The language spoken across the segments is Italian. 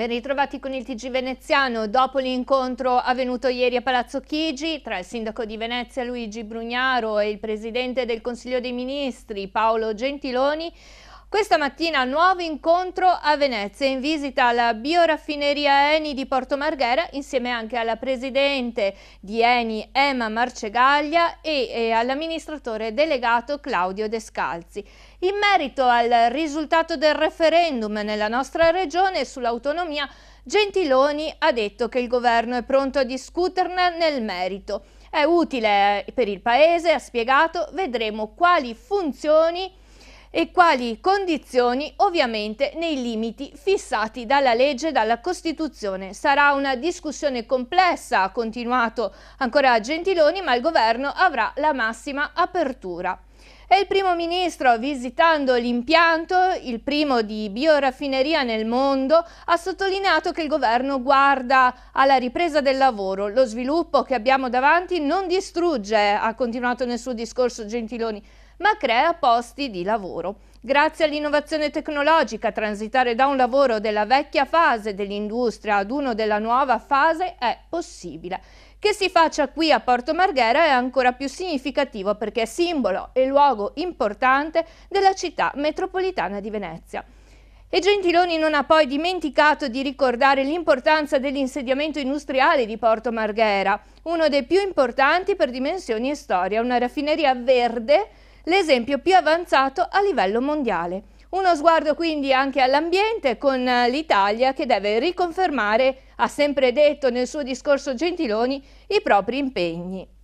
Ben ritrovati con il TG veneziano. Dopo l'incontro avvenuto ieri a Palazzo Chigi tra il sindaco di Venezia Luigi Brugnaro e il presidente del Consiglio dei Ministri Paolo Gentiloni, questa mattina nuovo incontro a Venezia in visita alla bioraffineria Eni di Porto Marghera insieme anche alla presidente di Eni Emma Marcegaglia e, e all'amministratore delegato Claudio Descalzi. In merito al risultato del referendum nella nostra regione sull'autonomia Gentiloni ha detto che il governo è pronto a discuterne nel merito. È utile per il Paese, ha spiegato, vedremo quali funzioni e quali condizioni ovviamente nei limiti fissati dalla legge e dalla Costituzione. Sarà una discussione complessa, ha continuato ancora Gentiloni, ma il governo avrà la massima apertura. E il primo ministro, visitando l'impianto, il primo di bioraffineria nel mondo, ha sottolineato che il governo guarda alla ripresa del lavoro. Lo sviluppo che abbiamo davanti non distrugge, ha continuato nel suo discorso Gentiloni, ma crea posti di lavoro. Grazie all'innovazione tecnologica, transitare da un lavoro della vecchia fase dell'industria ad uno della nuova fase è possibile. Che si faccia qui a Porto Marghera è ancora più significativo perché è simbolo e luogo importante della città metropolitana di Venezia. E Gentiloni non ha poi dimenticato di ricordare l'importanza dell'insediamento industriale di Porto Marghera, uno dei più importanti per dimensioni e storia, una raffineria verde l'esempio più avanzato a livello mondiale. Uno sguardo quindi anche all'ambiente con eh, l'Italia che deve riconfermare, ha sempre detto nel suo discorso Gentiloni, i propri impegni.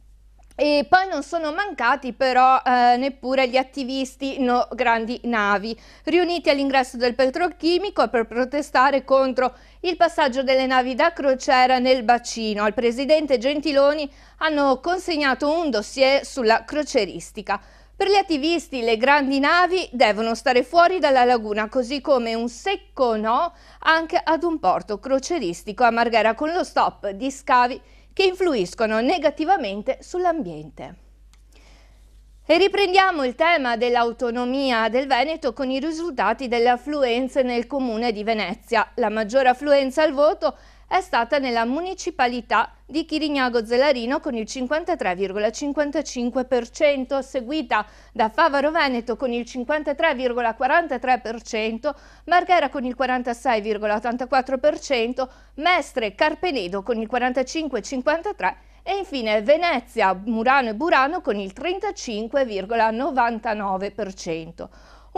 E poi non sono mancati però eh, neppure gli attivisti no grandi navi, riuniti all'ingresso del petrochimico per protestare contro il passaggio delle navi da crociera nel bacino. Al presidente Gentiloni hanno consegnato un dossier sulla croceristica. Per gli attivisti le grandi navi devono stare fuori dalla laguna, così come un secco no anche ad un porto croceristico a Marghera con lo stop di scavi che influiscono negativamente sull'ambiente. E riprendiamo il tema dell'autonomia del Veneto con i risultati delle affluenze nel comune di Venezia. La maggiore affluenza al voto è è stata nella municipalità di Chirignago Zelarino con il 53,55%, seguita da Favaro Veneto con il 53,43%, Marghera con il 46,84%, Mestre Carpenedo con il 45,53% e infine Venezia, Murano e Burano con il 35,99%.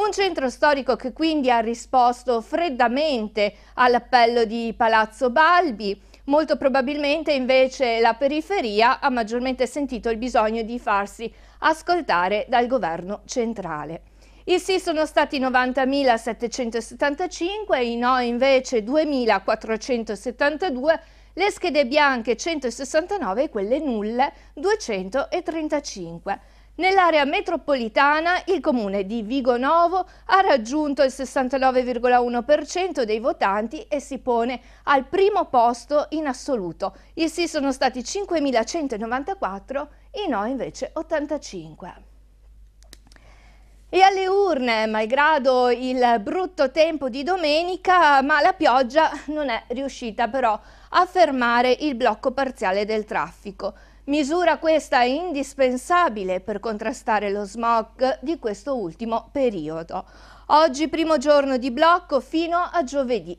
Un centro storico che quindi ha risposto freddamente all'appello di Palazzo Balbi, molto probabilmente invece la periferia ha maggiormente sentito il bisogno di farsi ascoltare dal governo centrale. I sì sono stati 90.775, i no invece 2.472, le schede bianche 169 e quelle nulle 235. Nell'area metropolitana il comune di Vigonovo ha raggiunto il 69,1% dei votanti e si pone al primo posto in assoluto. I sì sono stati 5.194, i no invece 85. E alle urne, malgrado il brutto tempo di domenica, ma la pioggia non è riuscita però a fermare il blocco parziale del traffico. Misura questa indispensabile per contrastare lo smog di questo ultimo periodo. Oggi primo giorno di blocco fino a giovedì.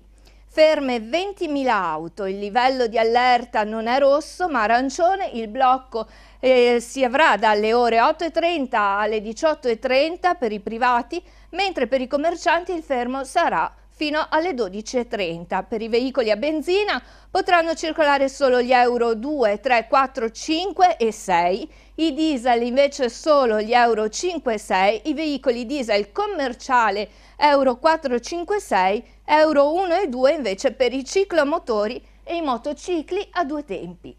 Ferme 20.000 auto, il livello di allerta non è rosso ma arancione, il blocco eh, si avrà dalle ore 8.30 alle 18.30 per i privati, mentre per i commercianti il fermo sarà fino alle 12.30. Per i veicoli a benzina potranno circolare solo gli Euro 2, 3, 4, 5 e 6, i diesel invece solo gli Euro 5 6, i veicoli diesel commerciale Euro 4, 5 6, Euro 1 e 2 invece per i ciclomotori e i motocicli a due tempi.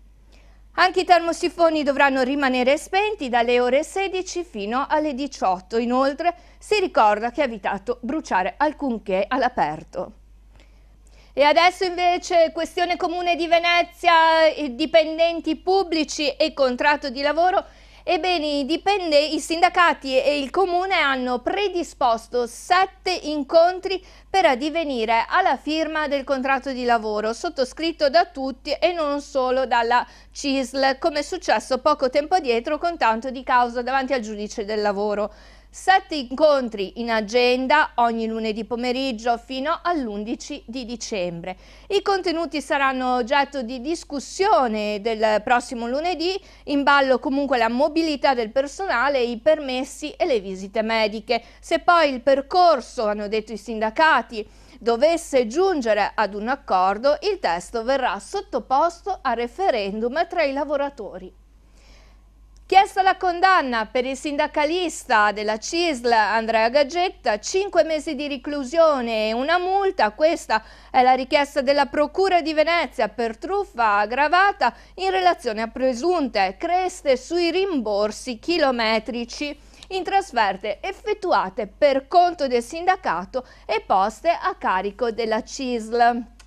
Anche i termosifoni dovranno rimanere spenti dalle ore 16 fino alle 18. Inoltre si ricorda che è evitato bruciare alcunché all'aperto. E adesso invece questione comune di Venezia, eh, dipendenti pubblici e contratto di lavoro Ebbene, dipende, i sindacati e il comune hanno predisposto sette incontri per addivenire alla firma del contratto di lavoro sottoscritto da tutti e non solo dalla CISL, come è successo poco tempo dietro con tanto di causa davanti al giudice del lavoro. Sette incontri in agenda ogni lunedì pomeriggio fino all'11 di dicembre. I contenuti saranno oggetto di discussione del prossimo lunedì, in ballo comunque la mobilità del personale, i permessi e le visite mediche. Se poi il percorso, hanno detto i sindacati, dovesse giungere ad un accordo, il testo verrà sottoposto a referendum tra i lavoratori. Chiesta la condanna per il sindacalista della CISL Andrea Gaggetta, 5 mesi di reclusione e una multa, questa è la richiesta della Procura di Venezia per truffa aggravata in relazione a presunte creste sui rimborsi chilometrici in trasferte effettuate per conto del sindacato e poste a carico della CISL.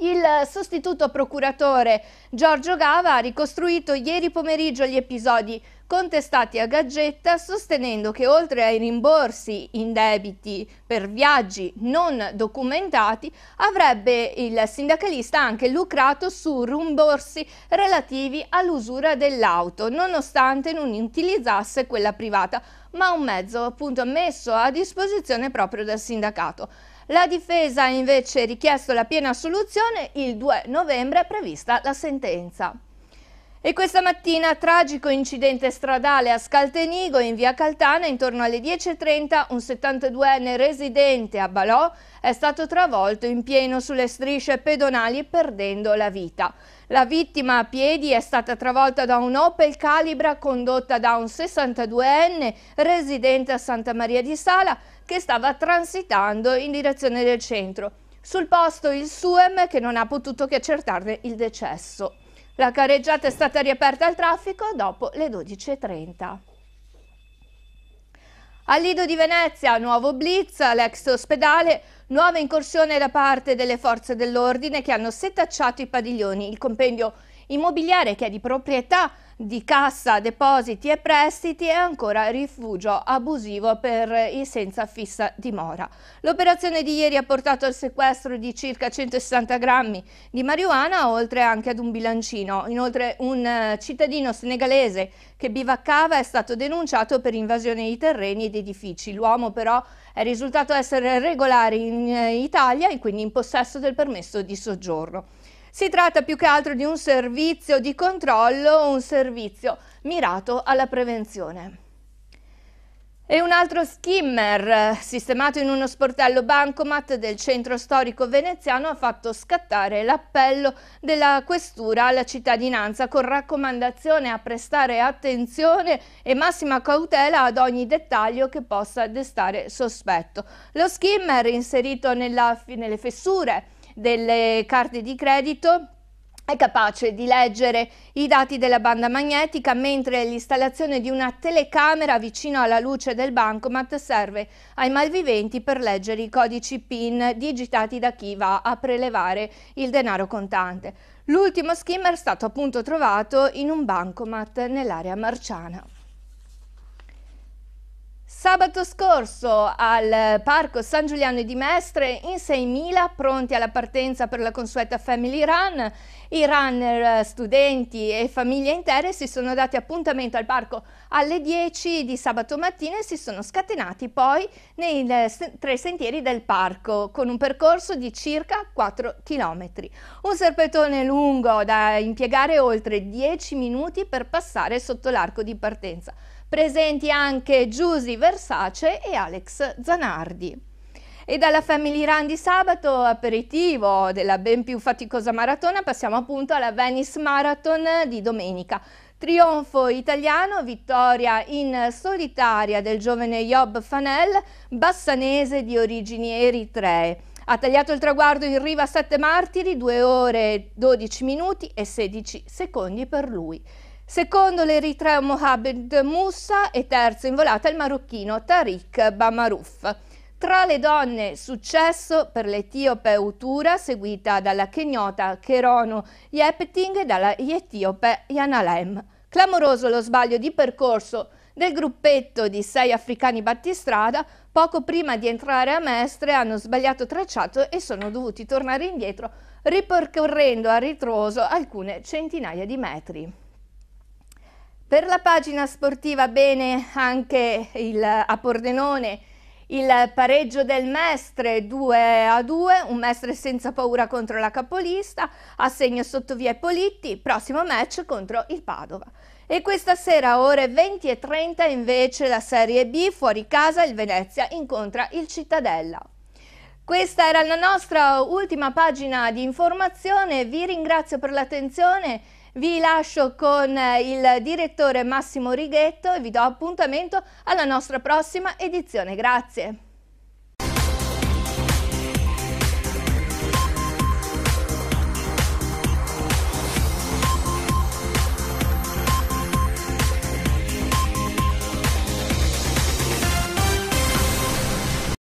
Il sostituto procuratore Giorgio Gava ha ricostruito ieri pomeriggio gli episodi contestati a Gaggetta sostenendo che oltre ai rimborsi in debiti per viaggi non documentati avrebbe il sindacalista anche lucrato su rimborsi relativi all'usura dell'auto nonostante non utilizzasse quella privata ma un mezzo appunto messo a disposizione proprio dal sindacato. La difesa ha invece richiesto la piena assoluzione, il 2 novembre è prevista la sentenza. E questa mattina tragico incidente stradale a Scaltenigo in via Caltana intorno alle 10.30 un 72enne residente a Balò è stato travolto in pieno sulle strisce pedonali perdendo la vita. La vittima a piedi è stata travolta da un Opel Calibra condotta da un 62enne residente a Santa Maria di Sala che stava transitando in direzione del centro. Sul posto il SUEM che non ha potuto che accertarne il decesso. La carreggiata è stata riaperta al traffico dopo le 12.30. Al Lido di Venezia, nuovo blitz, l'ex ospedale, nuova incursione da parte delle forze dell'ordine che hanno setacciato i padiglioni. Il compendio immobiliare che è di proprietà di Cassa Depositi e Prestiti e ancora rifugio abusivo per i senza fissa dimora. L'operazione di ieri ha portato al sequestro di circa 160 grammi di marijuana, oltre anche ad un bilancino. Inoltre un eh, cittadino senegalese che bivaccava è stato denunciato per invasione di terreni ed edifici. L'uomo però è risultato essere regolare in eh, Italia e quindi in possesso del permesso di soggiorno. Si tratta più che altro di un servizio di controllo, un servizio mirato alla prevenzione. E un altro skimmer sistemato in uno sportello bancomat del centro storico veneziano ha fatto scattare l'appello della questura alla cittadinanza con raccomandazione a prestare attenzione e massima cautela ad ogni dettaglio che possa destare sospetto. Lo skimmer inserito nella, nelle fessure delle carte di credito è capace di leggere i dati della banda magnetica, mentre l'installazione di una telecamera vicino alla luce del bancomat serve ai malviventi per leggere i codici PIN digitati da chi va a prelevare il denaro contante. L'ultimo skimmer è stato appunto trovato in un bancomat nell'area marciana. Sabato scorso al Parco San Giuliano di Mestre in 6.000 pronti alla partenza per la consueta Family Run, i runner, studenti e famiglie intere si sono dati appuntamento al parco alle 10 di sabato mattina e si sono scatenati poi nei tre sentieri del parco con un percorso di circa 4 km. Un serpentone lungo da impiegare oltre 10 minuti per passare sotto l'arco di partenza presenti anche Giusy Versace e Alex Zanardi. E dalla Family Run di sabato, aperitivo della ben più faticosa maratona, passiamo appunto alla Venice Marathon di domenica. Trionfo italiano, vittoria in solitaria del giovane Job Fanel, bassanese di origini eritree. Ha tagliato il traguardo in riva a Sette Martiri, 2 ore 12 minuti e 16 secondi per lui. Secondo l'eritreo Mohamed Moussa e terzo in volata il marocchino Tariq Bamarouf. Tra le donne successo per l'etiope Utura, seguita dalla kenyota Kerono Yepting e dalla etiope Yanalem. Clamoroso lo sbaglio di percorso del gruppetto di sei africani battistrada, poco prima di entrare a Mestre hanno sbagliato tracciato e sono dovuti tornare indietro ripercorrendo a ritroso alcune centinaia di metri. Per la pagina sportiva bene anche il, a Pordenone il pareggio del Mestre 2 a 2, un Mestre senza paura contro la capolista, a segno sotto via Politti, prossimo match contro il Padova. E questa sera ore 20 e 30 invece la Serie B fuori casa il Venezia incontra il Cittadella. Questa era la nostra ultima pagina di informazione, vi ringrazio per l'attenzione vi lascio con eh, il direttore Massimo Righetto e vi do appuntamento alla nostra prossima edizione. Grazie.